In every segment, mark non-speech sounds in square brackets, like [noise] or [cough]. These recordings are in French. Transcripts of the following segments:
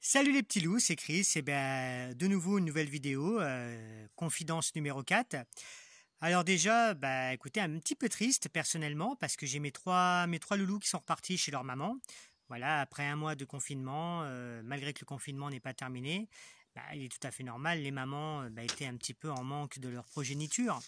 Salut les petits loups, c'est Chris. Et eh ben, de nouveau une nouvelle vidéo, euh, confidence numéro 4. Alors déjà, bah écoutez, un petit peu triste personnellement parce que j'ai mes trois, mes trois loulous qui sont repartis chez leur maman. Voilà, après un mois de confinement, euh, malgré que le confinement n'est pas terminé, bah, il est tout à fait normal. Les mamans euh, bah, étaient un petit peu en manque de leur progéniture.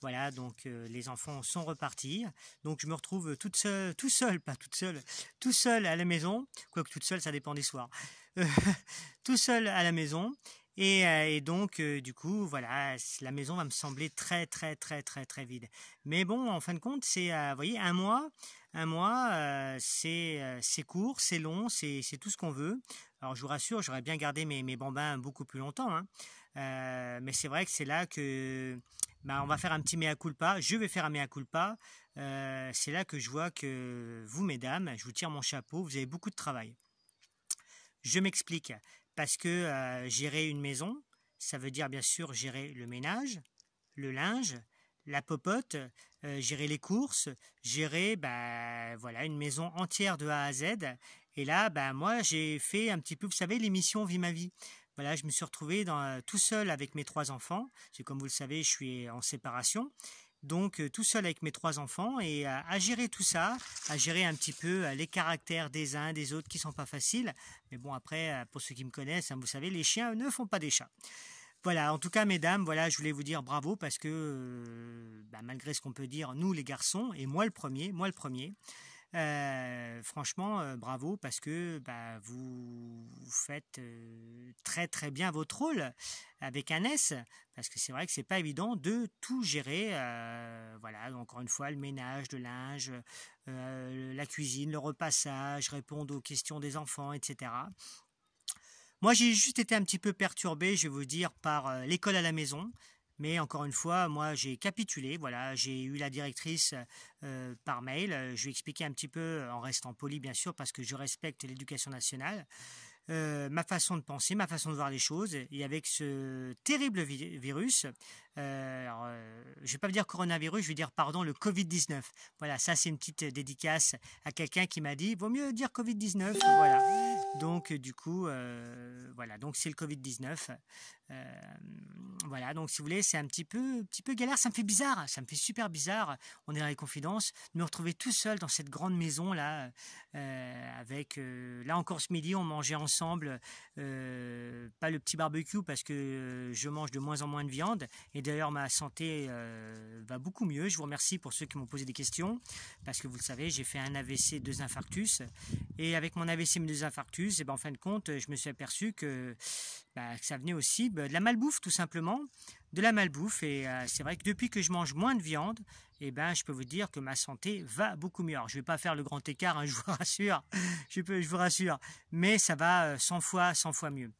Voilà, donc les enfants sont repartis. Donc je me retrouve toute seule, tout seul, pas toute seule, tout seul à la maison, quoique toute seule, ça dépend des soirs. [laughs] tout seul à la maison. Et, euh, donc, euh, du coup, voilà, la maison va me sembler très, très, très, très, très vide. Mais bon, en fin de compte, c'est, euh, vous voyez, un mois, un mois, c'est court, c'est long, c'est tout ce qu'on veut. Alors je vous rassure, j'aurais bien gardé mes, bambins beaucoup plus longtemps. Hein. mais c'est vrai que c'est là que bah, on va faire un petit mea culpa. Je vais faire un mea culpa. c'est là que je vois que vous, mesdames, je vous tire mon chapeau, vous avez beaucoup de travail. Je m'explique, parce que euh, gérer une maison, ça veut dire bien sûr gérer le ménage, le linge, la popote, euh, gérer les courses, gérer bah, voilà une maison entière de A à Z. Et là, bah, moi, j'ai fait un petit peu, vous savez, l'émission Vie ma vie. Voilà, je me suis retrouvé dans, euh, tout seul avec mes trois enfants. C'est comme vous le savez, je suis en séparation donc euh, tout seul avec mes trois enfants et à, gérer tout ça, à gérer un petit peu euh, les caractères des uns des autres qui sont pas faciles. Mais bon après, euh, pour ceux qui me connaissent, hein, vous savez, les chiens ne font pas des chats. Voilà, en tout cas, mesdames, voilà, je voulais vous dire bravo parce que, bah, malgré ce qu'on peut dire, nous les garçons, et moi le premier, moi le premier, euh, franchement, euh, bravo parce que bah, vous, faites euh, très très bien votre rôle avec un S, parce que c'est vrai que c'est pas évident de tout gérer. voilà, encore une fois, le ménage, le linge, la cuisine, le repassage, répondre aux questions des enfants, etc. Moi, j'ai juste été un petit peu perturbé, je vais vous dire, par l'école à la maison. Mais encore une fois, moi, j'ai capitulé. Voilà, j'ai eu la directrice euh, par mail. Je lui ai expliqué un petit peu, en restant poli, bien sûr, parce que je respecte l'éducation nationale, euh, ma façon de penser, ma façon de voir les choses. Et avec ce terrible virus, je euh, ne je vais pas dire coronavirus, je vais dire, pardon, le Covid-19. Voilà, ça, c'est une petite dédicace à quelqu'un qui m'a dit, vaut mieux dire Covid-19. Voilà donc du coup, euh, voilà, donc c'est le Covid-19. Euh, voilà, donc si vous voulez, c'est un petit peu, petit peu galère, ça me fait bizarre, ça me fait super bizarre, on est dans les confidences, de me retrouver tout seul dans cette grande maison là, euh, avec, là encore ce midi, on mangeait ensemble, pas le petit barbecue parce que je mange de moins en moins de viande, et d'ailleurs ma santé va beaucoup mieux, je vous remercie pour ceux qui m'ont posé des questions, parce que vous le savez, j'ai fait un AVC, deux infarctus, et avec mon AVC, mes deux infarctus, et eh ben, en fin de compte, je me suis aperçu que, bah, ça venait aussi bah, de la malbouffe, tout simplement. De la malbouffe. Et euh, c'est vrai que depuis que je mange moins de viande, eh ben, je peux vous dire que ma santé va beaucoup mieux. je ne vais pas faire le grand écart, hein, je vous [laughs] rassure. je, peux, je vous rassure. Mais ça va 100 euh, fois, 100 fois mieux.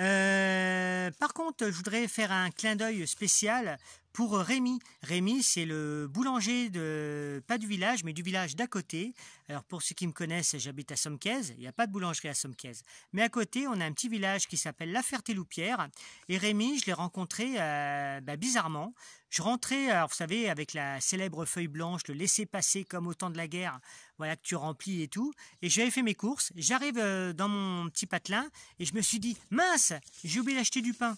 Euh, par contre, je voudrais faire un clin d'œil spécial pour Rémi. Rémi, c'est le boulanger de, pas du village, mais du village d'à côté. Alors, pour ceux qui me connaissent, j'habite à Somquez. Il n'y a pas de boulangerie à Somquez. Mais à côté, on a un petit village qui s'appelle La Ferté-Loupière. Et Rémi, je l'ai rencontré, euh, bah, bizarrement. Je rentrais, alors, vous savez, avec la célèbre feuille blanche, le laisser passer comme au temps de la guerre voilà, que tu remplis et tout. Et j'avais fait mes courses, j'arrive euh, dans mon petit patelin et je me suis dit, mince, j'ai oublié d'acheter du pain.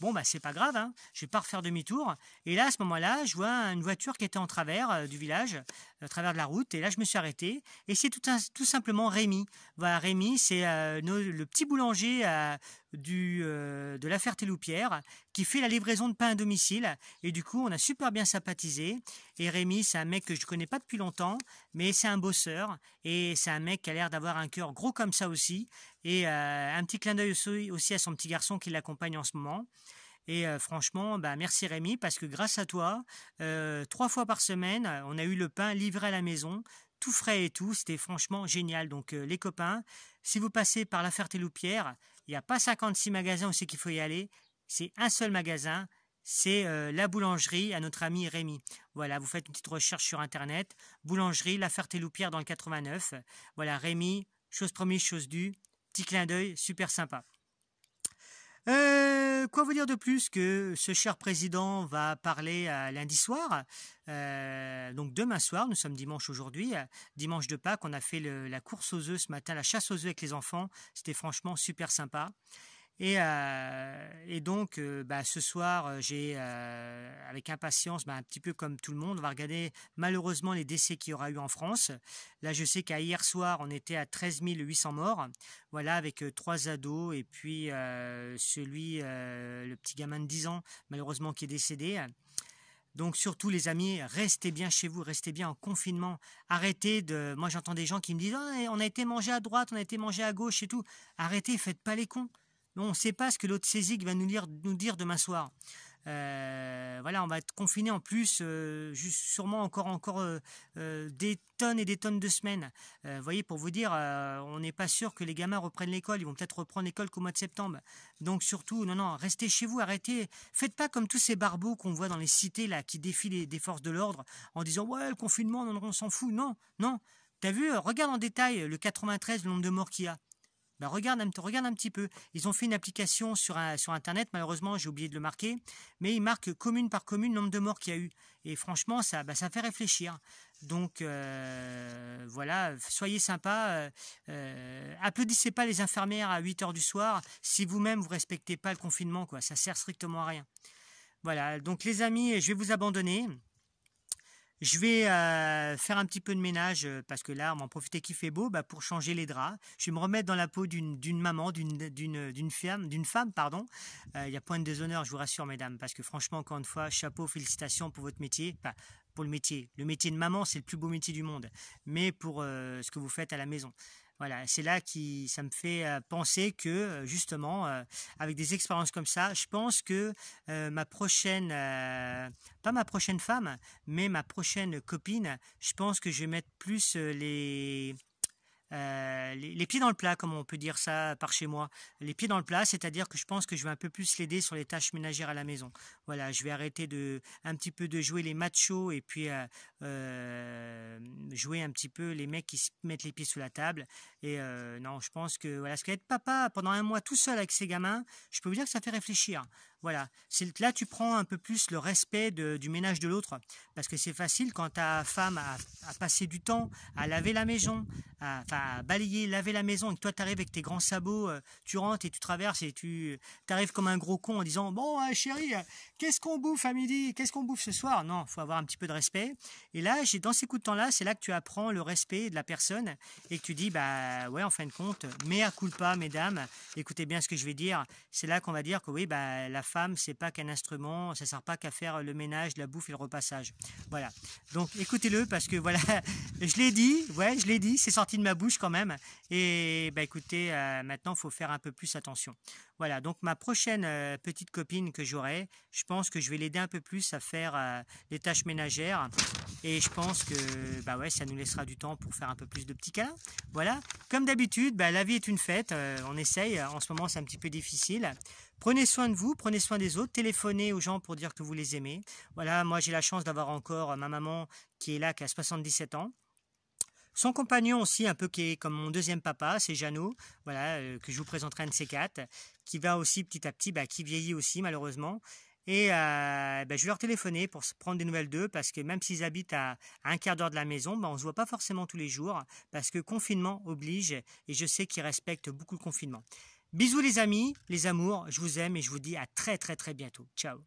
Bon, bah, c'est pas grave, hein. je vais pas refaire demi-tour. Et là, à ce moment-là, je vois une voiture qui était en travers euh, du village, à euh, travers de la route. Et là, je me suis arrêté. Et c'est tout, simplement Rémi. Voilà, Rémi, c'est le petit boulanger à du, euh, de l'affaire Ferté-Loupière qui fait la livraison de pain à domicile. Et du coup, on a super bien sympathisé. Et Rémi, c'est un mec que je ne connais pas depuis longtemps, mais c'est un bosseur. Et c'est un mec qui a l'air d'avoir un cœur gros comme ça aussi. Et euh, un petit clin d'œil aussi, à son petit garçon qui l'accompagne en ce moment. Et euh, franchement, bah, merci Rémi, parce que grâce à toi, trois fois par semaine, on a eu le pain livré à la maison, tout frais et tout. C'était franchement génial. Donc les copains, si vous passez par l'affaire ferté il n'y a pas 56 magasins où c'est qu'il faut y aller. C'est un seul magasin. C'est euh, la boulangerie à notre ami Rémi. Voilà, vous faites une petite recherche sur Internet. Boulangerie, La Ferté-Loupière dans le 89. Voilà, Rémi, chose promise, chose due. Petit clin d'œil, super sympa. Euh, quoi vous dire de plus que ce cher président va parler euh, lundi soir, euh, donc demain soir, nous sommes dimanche aujourd'hui, dimanche de Pâques, on a fait la course aux œufs ce matin, la chasse aux œufs avec les enfants, c'était franchement super sympa. Euh, et, donc, euh, bah, ce soir, euh, j'ai, avec impatience, bah, un petit peu comme tout le monde, on va regarder malheureusement les décès qu'il y aura eu en France. Là, je sais qu'à hier soir, on était à 13 800 morts. Voilà, avec trois ados et puis celui, le petit gamin de 10 ans, malheureusement, qui est décédé. Donc surtout les amis, restez bien chez vous, restez bien en confinement. Arrêtez de... Moi j'entends des gens qui me disent oh, on a été mangé à droite, on a été mangé à gauche et tout. Arrêtez, faites pas les cons on ne sait pas ce que l'autre saisie va nous, dire demain soir. Euh, voilà, on va être confiné en plus, euh, sûrement encore encore euh, des tonnes et des tonnes de semaines. voyez, pour vous dire, on n'est pas sûr que les gamins reprennent l'école. Ils vont peut-être reprendre l'école qu'au mois de septembre. Donc surtout, non, non, restez chez vous, arrêtez. Faites pas comme tous ces barbeaux qu'on voit dans les cités là, qui défient les, des forces de l'ordre en disant ouais, le confinement, on, s'en fout. Non, non. T'as vu, regarde en détail le 93, le nombre de morts qu'il y a. Ben, regarde, regarde un petit peu. Ils ont fait une application sur, Internet, malheureusement, j'ai oublié de le marquer, mais ils marquent commune par commune le nombre de morts qu'il y a eu. Et franchement, ça, ben, ça fait réfléchir. Donc euh, voilà, soyez sympas. Euh, euh, applaudissez pas les infirmières à 8 heures du soir si vous-même vous respectez pas le confinement, quoi. Ça sert strictement à rien. Voilà, donc les amis, je vais vous abandonner. Je vais faire un petit peu de ménage parce que là, on en profiter qu'il fait beau bah, pour changer les draps. Je vais me remettre dans la peau d'une maman, d'une femme, d'une femme, pardon. Il n'y a point de déshonneur, je vous rassure, mesdames, parce que franchement, encore une fois, chapeau, félicitations pour votre métier. pour le métier. Le métier de maman, c'est le plus beau métier du monde, mais pour ce que vous faites à la maison. Voilà, c'est là qui ça me fait euh, penser que euh, justement, euh, avec des expériences comme ça, je pense que ma prochaine, pas ma prochaine femme, mais ma prochaine copine, je pense que je vais mettre plus les euh, les, pieds dans le plat, comme on peut dire ça par chez moi. Les pieds dans le plat, c'est-à-dire que je pense que je vais un peu plus l'aider sur les tâches ménagères à la maison. Voilà, je vais arrêter de un petit peu de jouer les machos et puis euh, euh, jouer un petit peu les mecs qui mettent les pieds sous la table. Et non, je pense que voilà, ce qu'être papa pendant un mois tout seul avec ses gamins, je peux vous dire que ça fait réfléchir. Voilà, là tu prends un peu plus le respect du ménage de l'autre, parce que c'est facile quand ta femme a, passé du temps à laver la maison, à, balayer, laver la maison, et que toi arrives avec tes grands sabots, euh, tu rentres et tu traverses et tu arrives comme un gros con en disant bon euh, chérie, euh, qu'est-ce qu'on bouffe à midi, qu'est-ce qu'on bouffe ce soir Non, faut avoir un petit peu de respect. Et là, dans ces coups de temps-là, c'est là que tu apprends le respect de la personne et que tu dis bah ouais en fin de compte, mais à culpa mesdames, écoutez bien ce que je vais dire. C'est là qu'on va dire que oui bah la c'est pas qu'un instrument, ça sert pas qu'à faire le ménage, la bouffe et le repassage. Voilà. Donc écoutez-le parce que voilà, [laughs] je l'ai dit, ouais, je l'ai dit, c'est sorti de ma bouche quand même. Et bah écoutez, euh, maintenant faut faire un peu plus attention. Voilà. Donc ma prochaine euh, petite copine que j'aurai, je pense que je vais l'aider un peu plus à faire euh, les tâches ménagères. Et je pense que bah ouais, ça nous laissera du temps pour faire un peu plus de petits câlins. Voilà. Comme d'habitude, bah, la vie est une fête. on essaye. En ce moment, c'est un petit peu difficile. Prenez soin de vous, prenez soin des autres, téléphonez aux gens pour dire que vous les aimez. Voilà, moi j'ai la chance d'avoir encore euh, ma maman qui est là, qui a 77 ans. Son compagnon aussi, un peu qui est comme mon deuxième papa, c'est Jeannot, voilà, euh, que je vous présenterai un de ses quatre, qui va aussi petit à petit, bah, qui vieillit aussi malheureusement. Et euh, bah, je vais leur téléphoner pour prendre des nouvelles d'eux, parce que même s'ils habitent à, un quart d'heure de la maison, bah, on ne se voit pas forcément tous les jours, parce que confinement oblige, et je sais qu'ils respectent beaucoup le confinement. Bisous les amis, les amours, je vous aime et je vous dis à très très très bientôt. Ciao